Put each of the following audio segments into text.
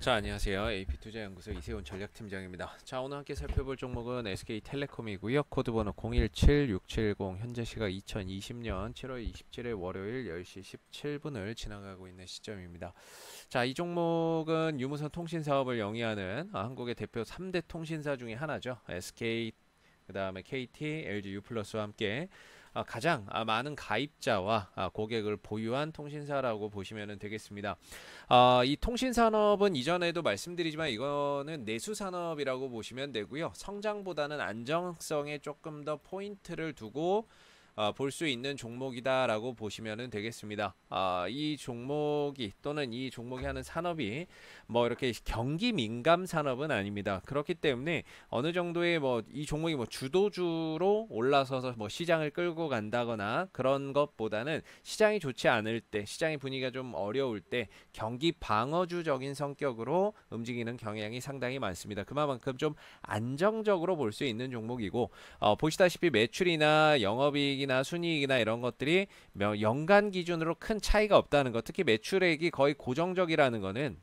자 안녕하세요 AP투자연구소 이세훈 전략팀장입니다 자 오늘 함께 살펴볼 종목은 SK텔레콤이고요 코드번호 017670 현재 시각 2020년 7월 27일 월요일 10시 17분을 지나가고 있는 시점입니다 자이 종목은 유무선 통신사업을 영위하는 아, 한국의 대표 3대 통신사 중의 하나죠 SK 그 다음에 KT, LG U 와 함께 아, 가장 아, 많은 가입자와 아, 고객을 보유한 통신사라고 보시면 되겠습니다. 이 통신산업은 이전에도 말씀드리지만 이거는 내수산업이라고 보시면 되고요. 성장보다는 안정성에 조금 더 포인트를 두고 아, 볼수 있는 종목이다라고 보시면 되겠습니다. 어, 이 종목이 또는 이 종목이 하는 산업이 뭐 이렇게 경기 민감 산업은 아닙니다. 그렇기 때문에 어느 정도의 뭐 이 종목이 뭐 주도주로 올라서서 뭐 시장을 끌고 간다거나 그런 것보다는 시장이 좋지 않을 때, 시장의 분위기가 좀 어려울 때 경기 방어주적인 성격으로 움직이는 경향이 상당히 많습니다. 그만큼 좀 안정적으로 볼 수 있는 종목이고 어, 보시다시피 매출이나 영업이익이나 수익이나 순이익이나 이런 것들이 연간 기준으로 큰 차이가 없다는 것 특히 매출액이 거의 고정적이라는 거는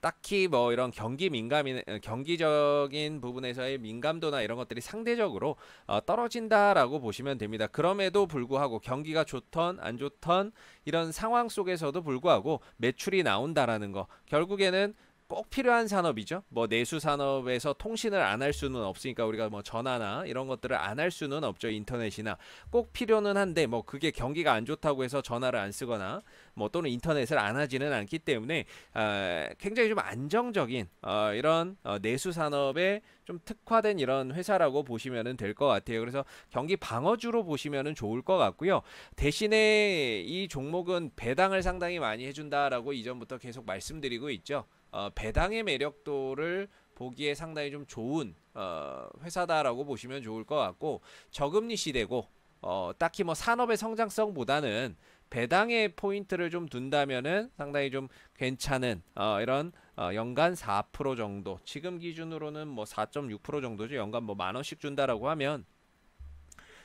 딱히 뭐 이런 경기 민감인 어, 경기적인 부분에서의 민감도나 이런 것들이 상대적으로 어, 떨어진다라고 보시면 됩니다. 그럼에도 불구하고 경기가 좋던 안 좋던 이런 상황 속에서도 불구하고 매출이 나온다라는 거 결국에는 꼭 필요한 산업이죠. 뭐 내수 산업에서 통신을 안 할 수는 없으니까 우리가 뭐 전화나 이런 것들을 안 할 수는 없죠. 인터넷이나 꼭 필요는 한데 뭐 그게 경기가 안 좋다고 해서 전화를 안 쓰거나 뭐 또는 인터넷을 안 하지는 않기 때문에 어, 굉장히 좀 안정적인 어, 이런 어, 내수 산업에 좀 특화된 이런 회사라고 보시면 될 것 같아요. 그래서 경기 방어주로 보시면 좋을 것 같고요. 대신에 이 종목은 배당을 상당히 많이 해준다라고 이전부터 계속 말씀드리고 있죠. 어, 배당의 매력도를 보기에 상당히 좀 좋은 어, 회사다라고 보시면 좋을 것 같고 저금리 시대고 어, 딱히 뭐 산업의 성장성보다는 배당의 포인트를 좀 둔다면은 상당히 좀 괜찮은 어, 이런 어, 연간 4% 정도 지금 기준으로는 뭐 4.6% 정도죠 연간 뭐 만 원씩 준다라고 하면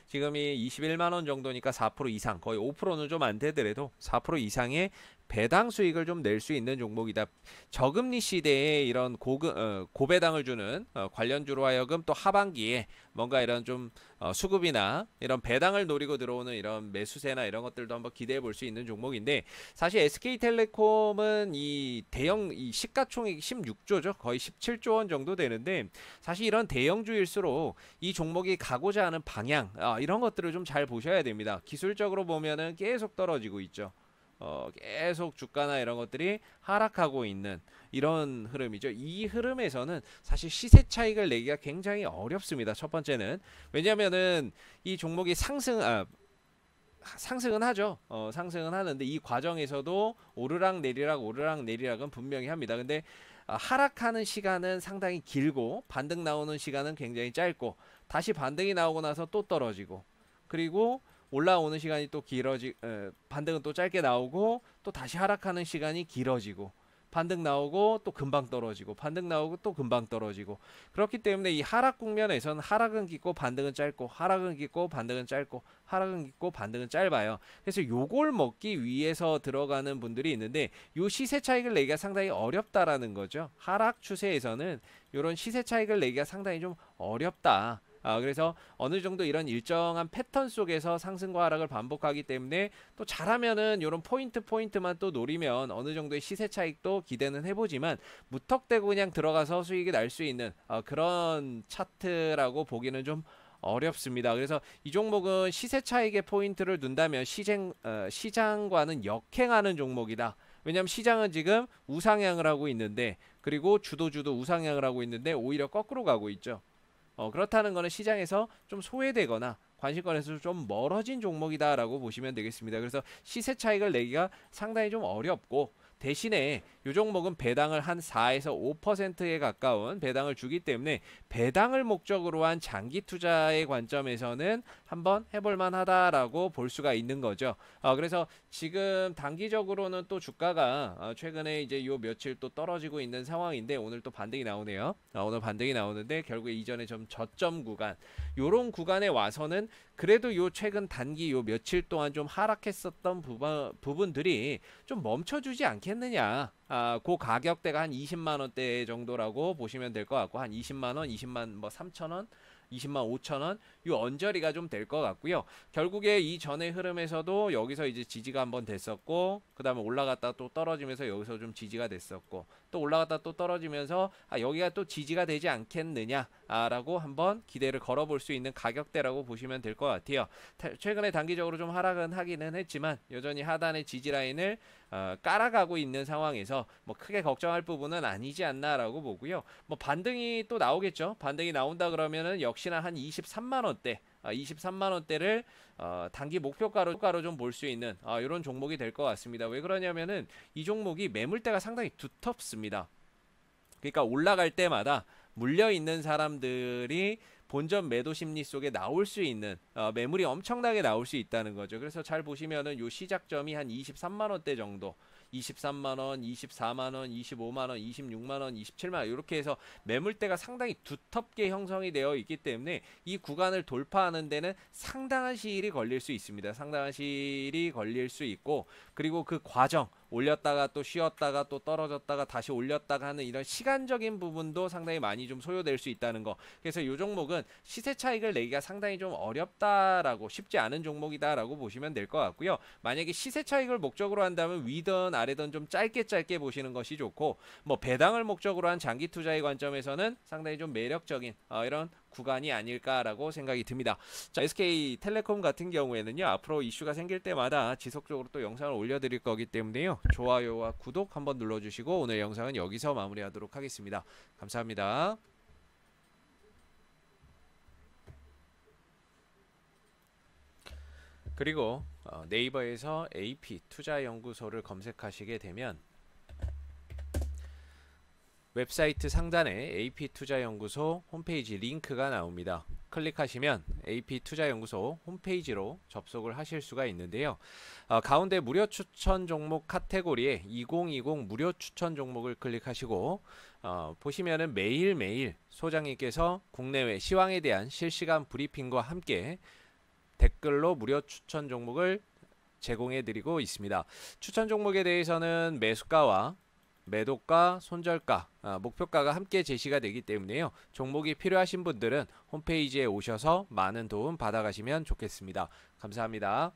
지금이 21만 원 정도니까 4% 이상 거의 5%는 좀 안 되더라도 4% 이상의 배당 수익을 좀 낼 수 있는 종목이다. 저금리 시대에 이런 고금, 어, 고배당을 주는 어, 관련주로 하여금 또 하반기에 뭔가 이런 좀 어, 수급이나 이런 배당을 노리고 들어오는 이런 매수세나 이런 것들도 한번 기대해 볼 수 있는 종목인데 사실 SK텔레콤은 이 대형 이 시가총액 16조죠. 거의 17조 원 정도 되는데 사실 이런 대형주일수록 이 종목이 가고자 하는 방향 아, 이런 것들을 좀 잘 보셔야 됩니다. 기술적으로 보면은 계속 떨어지고 있죠. 어, 계속 주가나 이런 것들이 하락하고 있는 이런 흐름이죠. 이 흐름에서는 사실 시세 차익을 내기가 굉장히 어렵습니다. 첫 번째는 왜냐면은 이 종목이 상승 아 상승은 하죠. 어, 상승은 하는데 이 과정에서도 오르락 내리락 오르락 내리락은 분명히 합니다. 근데 아, 하락하는 시간은 상당히 길고 반등 나오는 시간은 굉장히 짧고 다시 반등이 나오고 나서 또 떨어지고 그리고 올라오는 시간이 또 길어지 에, 반등은 또 짧게 나오고 또 다시 하락하는 시간이 길어지고 반등 나오고 또 금방 떨어지고 반등 나오고 또 금방 떨어지고 그렇기 때문에 이 하락 국면에서는 하락은 깊고 반등은 짧고 하락은 깊고 반등은 짧고 하락은 깊고 반등은 짧아요. 그래서 요걸 먹기 위해서 들어가는 분들이 있는데 요 시세 차익을 내기가 상당히 어렵다라는 거죠. 하락 추세에서는 요런 시세 차익을 내기가 상당히 좀 어렵다. 아, 그래서 어느 정도 이런 일정한 패턴 속에서 상승과 하락을 반복하기 때문에 또 잘하면은 이런 포인트 포인트만 또 노리면 어느 정도의 시세 차익도 기대는 해보지만 무턱대고 그냥 들어가서 수익이 날 수 있는 어, 그런 차트라고 보기는 좀 어렵습니다. 그래서 이 종목은 시세 차익의 포인트를 둔다면 시쟁, 어, 시장과는 역행하는 종목이다. 왜냐하면 시장은 지금 우상향을 하고 있는데 그리고 주도주도 우상향을 하고 있는데 오히려 거꾸로 가고 있죠. 어, 그렇다는 거는 시장에서 좀 소외되거나 관심권에서 좀 멀어진 종목이다라고 보시면 되겠습니다. 그래서 시세 차익을 내기가 상당히 좀 어렵고 대신에 요 종목은 배당을 한 4에서 5%에 가까운 배당을 주기 때문에 배당을 목적으로 한 장기 투자의 관점에서는 한번 해볼 만하다라고 볼 수가 있는 거죠. 어, 그래서 지금 단기적으로는 또 주가가 어, 최근에 이제 요 며칠 또 떨어지고 있는 상황인데 오늘 또 반등이 나오네요. 어, 오늘 반등이 나오는데 결국에 이전에 좀 저점 구간 요런 구간에 와서는 그래도 요 최근 단기 요 며칠 동안 좀 하락했었던 부분, 부분들이 좀 멈춰주지 않게 않겠느냐. 아, 그 가격대가 한 20만 원대 정도라고 보시면 될 것 같고 한 20만 원, 20만 뭐 3천 원 20만 5천 원, 이 언저리가 좀 될 것 같고요. 결국에 이 전의 흐름에서도 여기서 이제 지지가 한번 됐었고, 그 다음에 올라갔다 또 떨어지면서 여기서 좀 지지가 됐었고, 또 올라갔다 또 떨어지면서 아, 여기가 또 지지가 되지 않겠느냐라고 아, 한번 기대를 걸어볼 수 있는 가격대라고 보시면 될 것 같아요. 최근에 단기적으로 좀 하락은 하기는 했지만 여전히 하단의 지지 라인을 어, 깔아가고 있는 상황에서 뭐 크게 걱정할 부분은 아니지 않나라고 보고요. 뭐 반등이 또 나오겠죠. 반등이 나온다 그러면은 역시나 한 23만 원대 23만 어, 원대를 어, 단기 목표가로 가로 좀 볼 수 있는 아, 이런 종목이 될 것 같습니다. 왜 그러냐면은 이 종목이 매물대가 상당히 두텁습니다. 그러니까 올라갈 때마다 물려 있는 사람들이 본전 매도 심리 속에 나올 수 있는 어, 매물이 엄청나게 나올 수 있다는 거죠. 그래서 잘 보시면은 요 시작점이 한 23만 원대 정도 23만 원, 24만 원, 25만 원, 26만 원, 27만 원 이렇게 해서 매물대가 상당히 두텁게 형성이 되어 있기 때문에 이 구간을 돌파하는 데는 상당한 시일이 걸릴 수 있습니다. 상당한 시일이 걸릴 수 있고 그리고 그 과정 올렸다가 또 쉬었다가 또 떨어졌다가 다시 올렸다가 하는 이런 시간적인 부분도 상당히 많이 좀 소요될 수 있다는 거. 그래서 이 종목은 시세 차익을 내기가 상당히 좀 어렵다라고 쉽지 않은 종목이다라고 보시면 될 것 같고요. 만약에 시세 차익을 목적으로 한다면 위든 아래든 좀 짧게 짧게 보시는 것이 좋고 뭐 배당을 목적으로 한 장기 투자의 관점에서는 상당히 좀 매력적인 어, 이런 구간이 아닐까라고 생각이 듭니다. 자, SK 텔레콤 같은 경우에는요. 앞으로 이슈가 생길 때마다 지속적으로 또 영상을 올려 드릴 거기 때문에요. 좋아요와 구독 한번 눌러 주시고 오늘 영상은 여기서 마무리하도록 하겠습니다. 감사합니다. 그리고 어, 네이버에서 AP 투자연구소를 검색하시게 되면 웹사이트 상단에 AP투자연구소 홈페이지 링크가 나옵니다. 클릭하시면 AP투자연구소 홈페이지로 접속을 하실 수가 있는데요. 어, 가운데 무료 추천 종목 카테고리에 2020 무료 추천 종목을 클릭하시고 어, 보시면은 매일매일 소장님께서 국내외 시황에 대한 실시간 브리핑과 함께 댓글로 무료 추천 종목을 제공해 드리고 있습니다. 추천 종목에 대해서는 매수가와 매도가, 손절가, 아, 목표가가 함께 제시가 되기 때문에요. 종목이 필요하신 분들은 홈페이지에 오셔서 많은 도움 받아가시면 좋겠습니다. 감사합니다.